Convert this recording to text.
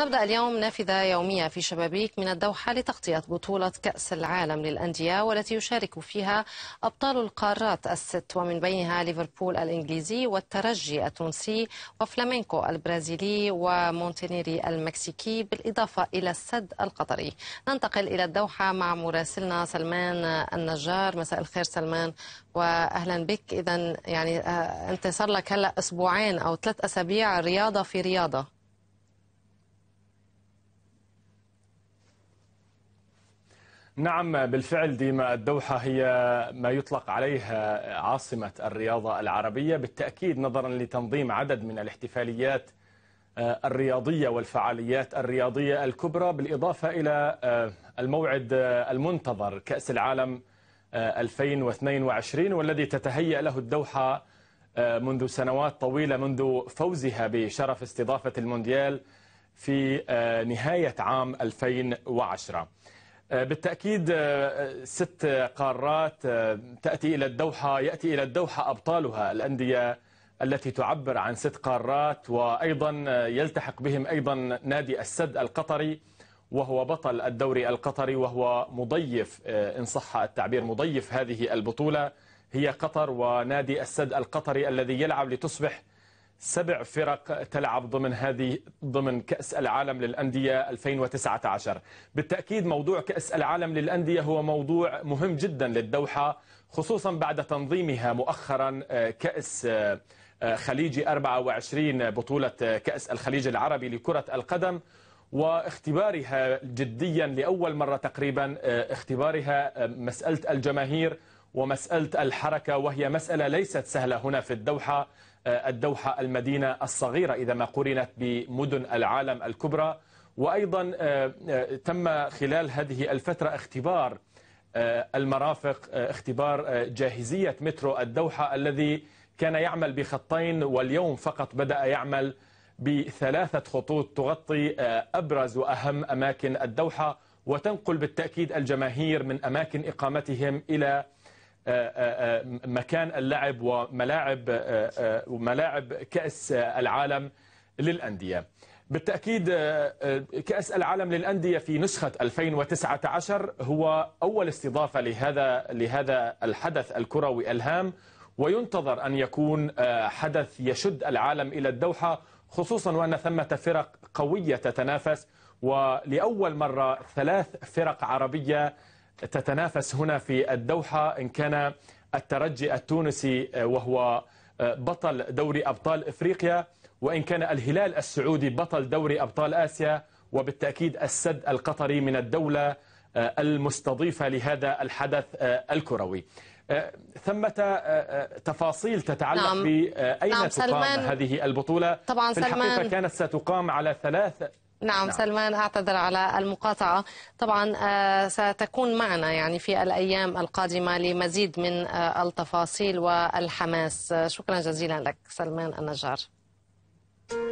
نبدأ اليوم نافذة يومية في شبابيك من الدوحة لتغطية بطولة كأس العالم للأندية والتي يشارك فيها أبطال القارات الست ومن بينها ليفربول الإنجليزي والترجي التونسي وفلامينكو البرازيلي ومونتينيري المكسيكي بالإضافة إلى السد القطري ننتقل إلى الدوحة مع مراسلنا سلمان النجار مساء الخير سلمان وأهلا بك إذا يعني آه، أنت صار لك هلأ أسبوعين أو ثلاث أسابيع رياضة في رياضة نعم بالفعل ديما الدوحة هي ما يطلق عليها عاصمة الرياضة العربية بالتأكيد نظرا لتنظيم عدد من الاحتفاليات الرياضية والفعاليات الرياضية الكبرى بالإضافة إلى الموعد المنتظر كأس العالم 2022 والذي تتهيأ له الدوحة منذ سنوات طويلة منذ فوزها بشرف استضافة المونديال في نهاية عام 2010 آه، بالتأكيد آه، آه، ست قارات تأتي إلى الدوحة يأتي إلى الدوحة أبطالها الأندية التي تعبر عن ست قارات وأيضا يلتحق بهم أيضا نادي السد القطري وهو بطل الدوري القطري وهو مضيف إن صح التعبير مضيف هذه البطولة هي قطر ونادي السد القطري الذي يلعب لتصبح سبع فرق تلعب ضمن هذه ضمن كأس العالم للأندية 2019 بالتأكيد موضوع كأس العالم للأندية هو موضوع مهم جدا للدوحة خصوصا بعد تنظيمها مؤخرا آه، كأس آه، آه، خليجي 24 بطولة كأس الخليج العربي لكرة القدم واختبارها جديا لأول مرة تقريبا اختبارها مسألة الجماهير ومسألة الحركة وهي مسألة ليست سهلة هنا في الدوحة آه، الدوحة المدينة الصغيرة إذا ما قرنت بمدن العالم الكبرى وأيضا آه، آه، تم خلال هذه الفترة اختبار المرافق اختبار جاهزية مترو الدوحة الذي كان يعمل بخطين واليوم فقط بدأ يعمل بثلاثة خطوط تغطي أبرز وأهم أماكن الدوحة وتنقل بالتأكيد الجماهير من أماكن إقامتهم إلى آه، آه، آه، مكان اللعب وملاعب وملاعب كأس العالم للأندية بالتأكيد كأس العالم للأندية في نسخة 2019 هو أول استضافة لهذا لهذا الحدث الكروي الهام وينتظر أن يكون حدث يشد العالم إلى الدوحة خصوصا وأن ثمة فرق قوية تتنافس ولأول مرة ثلاث فرق عربية تتنافس هنا في الدوحة إن كان الترجي التونسي آه، وهو آه، بطل دوري أبطال إفريقيا وإن كان الهلال السعودي بطل دوري أبطال آسيا وبالتأكيد السد القطري من الدولة آه، المستضيفة لهذا الحدث الكروي ثمة تفاصيل تتعلق نعم. بأين نعم تقام سلمان. هذه البطولة طبعا في الحقيقة سلمان. كانت ستقام على ثلاث نعم, نعم سلمان أعتذر على المقاطعة طبعا آه، ستكون معنا يعني في الأيام القادمة لمزيد من آه، التفاصيل والحماس شكرا جزيلا لك سلمان النجار